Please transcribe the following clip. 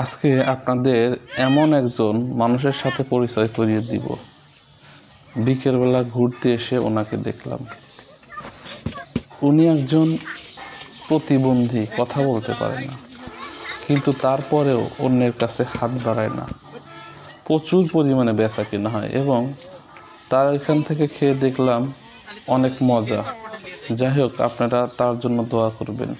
আজকে আপনাদের এমন একজন মানুষের সাথে পরিচয় করিয়ে দিব বিকেলবেলা ঘুরতে এসে ওনাকে দেখলাম উনি একজন প্রতিবন্ধী কথা বলতে পারে না কিন্তু তারপরেও অন্যের কাছে হাত বাড়ায় না প্রচুর পরিমাণে বেচা কেনা হয় এবং তার এখান থেকে খেয়ে দেখলাম অনেক মজা যাই হোক আপনারা তার জন্য দোয়া করবেন